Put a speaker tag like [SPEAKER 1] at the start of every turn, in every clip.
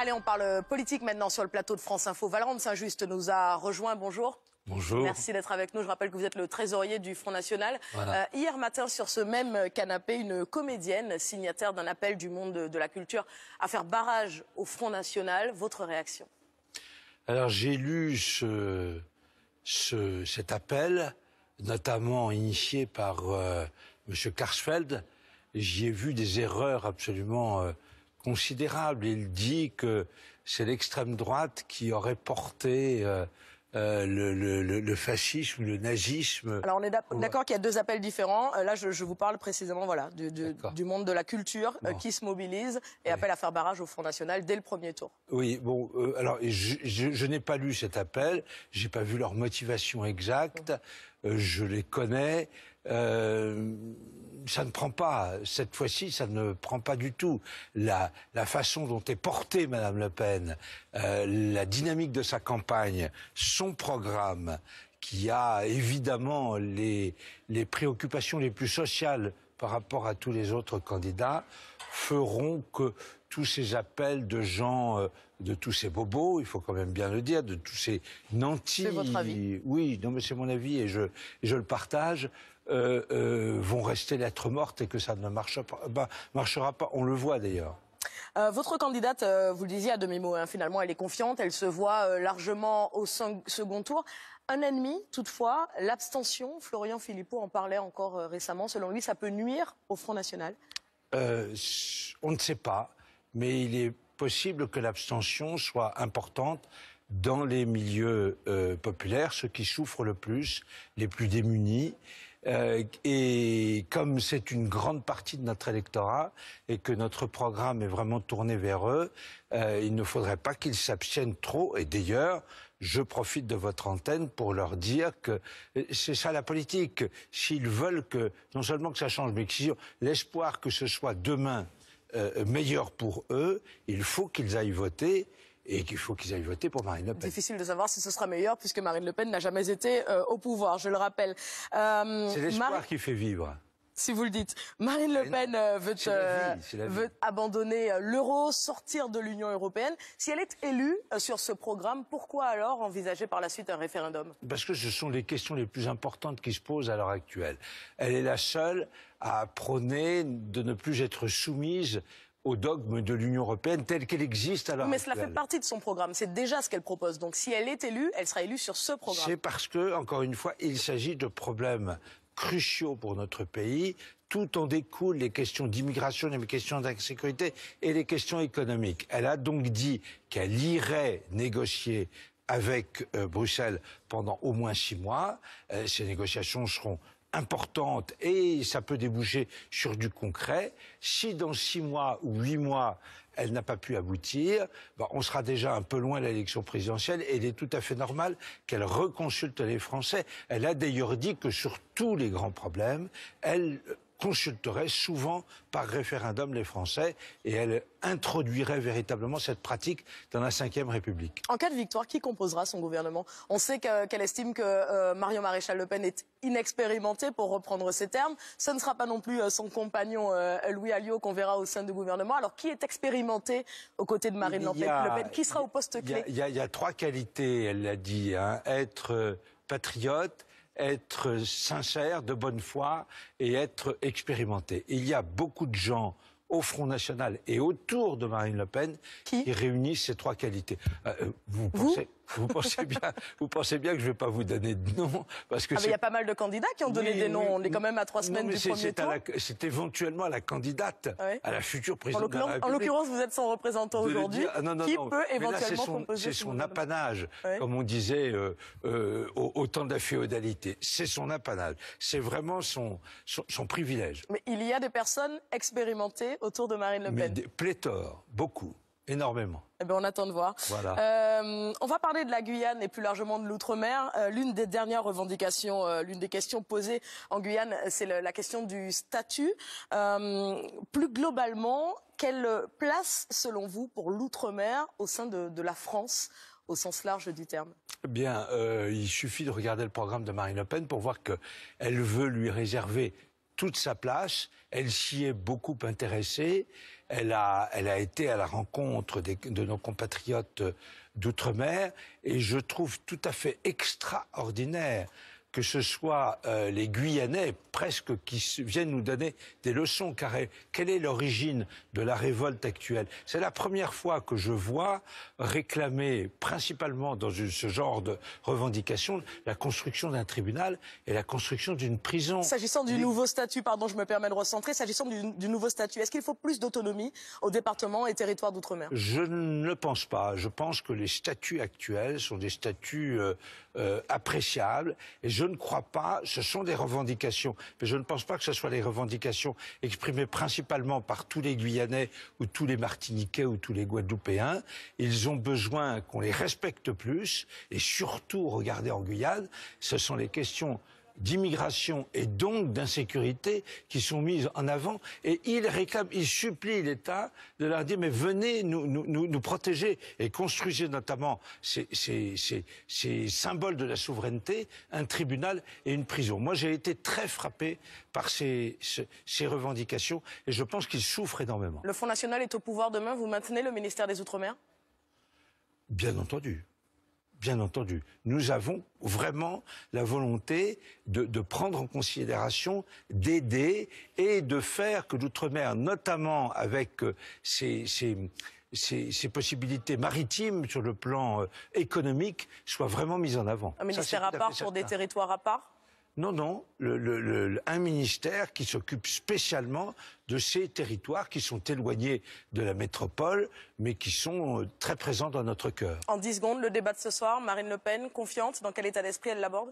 [SPEAKER 1] Allez, on parle politique maintenant sur le plateau de France Info. de Saint-Just nous a rejoint. Bonjour.
[SPEAKER 2] Bonjour. Merci
[SPEAKER 1] d'être avec nous. Je rappelle que vous êtes le trésorier du Front National. Euh, hier matin, sur ce même canapé, une comédienne signataire d'un appel du monde de, la culture à faire barrage au Front National. Votre réaction
[SPEAKER 2] Alors j'ai lu cet appel, notamment initié par euh, M. Karsfeld. J'y ai vu des erreurs absolument euh, considérable. Il dit que c'est l'extrême droite qui aurait porté euh, euh, le, le, le, fascisme, le nazisme. Alors on est d'accord
[SPEAKER 1] qu'il y a deux appels différents. Euh, là, je, vous parle précisément voilà, du, monde de la culture qui se mobilise et appelle à faire barrage au Front National dès le premier tour.
[SPEAKER 2] Oui, bon, alors je, n'ai pas lu cet appel, j'ai pas vu leur motivation exacte, je les connais. Euh, ça ne prend pas, cette fois-ci, ça ne prend pas du tout la, façon dont est portée Madame Le Pen, euh, la dynamique de sa campagne, son programme, qui a évidemment les préoccupations les plus sociales par rapport à tous les autres candidats, feront que tous ces appels de gens, euh, de tous ces bobos, il faut quand même bien le dire, de tous ces nantis. C'est votre avis Oui, non mais c'est mon avis et je, le partage. Euh, euh, vont rester lettres mortes et que ça ne bah, marchera pas. On le voit d'ailleurs.
[SPEAKER 1] votre candidate, vous le disiez à demi-mot, hein, finalement, elle est confiante, elle se voit largement au second tour. Un ennemi, toutefois, l'abstention, Florian Philippot en parlait encore récemment, selon lui, ça peut nuire au Front National
[SPEAKER 2] On ne sait pas mais il est possible que l'abstention soit importante dans les milieux euh, populaires, ceux qui souffrent le plus, les plus démunis. Euh, et comme c'est une grande partie de notre électorat et que notre programme est vraiment tourné vers eux, euh, il ne faudrait pas qu'ils s'abstiennent trop. Et d'ailleurs, je profite de votre antenne pour leur dire que c'est ça la politique. S'ils veulent que, non seulement que ça change, mais que l'espoir que ce soit demain euh, meilleur pour eux, il faut qu'ils aillent voter et qu'il faut qu'ils aillent voter pour Marine Le Pen.
[SPEAKER 1] Difficile de savoir si ce sera meilleur puisque Marine Le Pen n'a jamais été euh, au pouvoir, je le rappelle. Euh, C'est l'espoir
[SPEAKER 2] qui fait vivre
[SPEAKER 1] si vous le dites. Marine Le Pen euh, euh, veut, abandonner euh, l'euro, sortir de l'Union européenne. Si elle est élue sur ce programme, pourquoi alors envisager par la suite un référendum
[SPEAKER 2] Parce que ce sont les questions les plus importantes qui se posent à l'heure actuelle. Elle est la seule à prôner de ne plus être soumise au dogme de l'Union européenne telle qu'elle existe à l'heure Mais cela fait partie
[SPEAKER 1] de son programme, c'est déjà ce qu'elle propose. Donc si elle est élue, elle sera élue sur ce programme. C'est
[SPEAKER 2] parce que, encore une fois, il s'agit de problèmes cruciaux pour notre pays. Tout en découle les questions d'immigration, les questions d'insécurité et les questions économiques. Elle a donc dit qu'elle irait négocier avec euh, Bruxelles pendant au moins six mois. Euh, ces négociations seront importante et ça peut déboucher sur du concret. Si dans six mois ou huit mois, elle n'a pas pu aboutir, bah, on sera déjà un peu loin de l'élection présidentielle et il est tout à fait normal qu'elle reconsulte les Français. Elle a d'ailleurs dit que sur tous les grands problèmes, elle consulterait souvent par référendum les Français et elle introduirait véritablement cette pratique dans la Ve République.
[SPEAKER 1] En cas de victoire, qui composera son gouvernement On sait qu'elle estime que euh, Marion Maréchal Le Pen est inexpérimentée, pour reprendre ses termes. Ce ne sera pas non plus euh, son compagnon euh, Louis Alliot qu'on verra au sein du gouvernement. Alors qui est expérimenté aux côtés de Marine Le Pen
[SPEAKER 2] Qui sera au poste clé Il y, a trois qualités, elle l'a dit. Hein. Être patriote, être sincère, de bonne foi et être expérimenté. Il y a beaucoup de gens au Front National et autour de Marine Le Pen qui, réunissent ces trois qualités. Euh, euh, vous vous pensez bien, que je ne vais pas vous donner de nom parce que. Ah, il y a pas
[SPEAKER 1] mal de candidats qui ont donné des noms. on est quand même à trois semaines du premier tour.
[SPEAKER 2] C'est éventuellement la candidate, ah à la future présidente. En l'occurrence,
[SPEAKER 1] vous êtes son représentant aujourd'hui, qui peut éventuellement C'est son,
[SPEAKER 2] apanage, comme on disait euh, euh, au, temps de la féodalité. C'est son apanage. C'est vraiment son, son, privilège.
[SPEAKER 1] Mais il y a des personnes expérimentées autour de Marine Le Pen. des,
[SPEAKER 2] pléthore, beaucoup. Énormément.
[SPEAKER 1] Eh ben on attend de voir. Euh, on va parler de la Guyane et plus largement de l'outre-mer. Euh, l'une des dernières revendications, euh, l'une des questions posées en Guyane, c'est la question du statut. plus globalement, quelle place, selon vous, pour l'outre-mer au sein de, la France, au sens large du terme
[SPEAKER 2] eh Bien, il suffit de regarder le programme de Marine Le Pen pour voir qu'elle veut lui réserver toute sa place. Elle s'y est beaucoup intéressée. Elle a, été à la rencontre de nos compatriotes d'outre-mer et je trouve tout à fait extraordinaire que ce soit euh, les Guyanais presque qui viennent nous donner des leçons, car quelle est l'origine de la révolte actuelle C'est la première fois que je vois réclamer, principalement dans ce genre de revendication, la construction d'un tribunal et la construction d'une prison. S'agissant
[SPEAKER 1] du nouveau statut, pardon, je me permets de recentrer, s'agissant du, nouveau statut, est-ce qu'il faut plus d'autonomie aux départements et territoires d'outre-mer
[SPEAKER 2] Je ne le pense pas. Je pense que les statuts actuels sont des statuts... Euh, euh, appréciable. Et je ne crois pas, ce sont des revendications, mais je ne pense pas que ce soit les revendications exprimées principalement par tous les Guyanais ou tous les Martiniquais ou tous les Guadeloupéens. Ils ont besoin qu'on les respecte plus et surtout, regardez en Guyane, ce sont les questions d'immigration et donc d'insécurité qui sont mises en avant. Et il réclame, il supplie l'État de leur dire mais venez nous, nous, nous, protéger et construisez notamment ces, ces, ces, symboles de la souveraineté, un tribunal et une prison. Moi j'ai été très frappé par ces, ces revendications et je pense qu'ils souffrent énormément.
[SPEAKER 1] Le fonds National est au pouvoir demain, vous maintenez le ministère des Outre-mer
[SPEAKER 2] Bien entendu bien entendu, nous avons vraiment la volonté de, prendre en considération, d'aider et de faire que l'outre-mer, notamment avec ses, euh, possibilités maritimes sur le plan euh, économique, soit vraiment mise en avant. Un ministère à part pour des
[SPEAKER 1] territoires à part
[SPEAKER 2] non, non, un ministère qui s'occupe spécialement de ces territoires qui sont éloignés de la métropole, mais qui sont euh, très présents dans notre cœur.
[SPEAKER 1] En dix secondes, le débat de ce soir, Marine Le Pen, confiante, dans quel état d'esprit elle l'aborde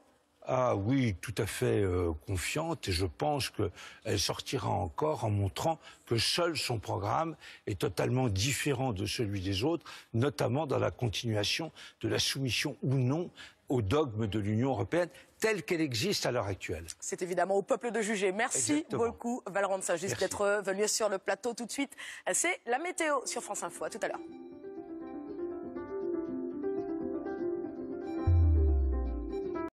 [SPEAKER 2] ah oui, tout à fait euh, confiante et je pense qu'elle sortira encore en montrant que seul son programme est totalement différent de celui des autres, notamment dans la continuation de la soumission ou non au dogme de l'Union européenne telle qu'elle existe à l'heure actuelle.
[SPEAKER 1] C'est évidemment au peuple de juger. Merci beaucoup, Valrand Sagis, d'être venu sur le plateau tout de suite. C'est la météo sur France Info. tout à l'heure.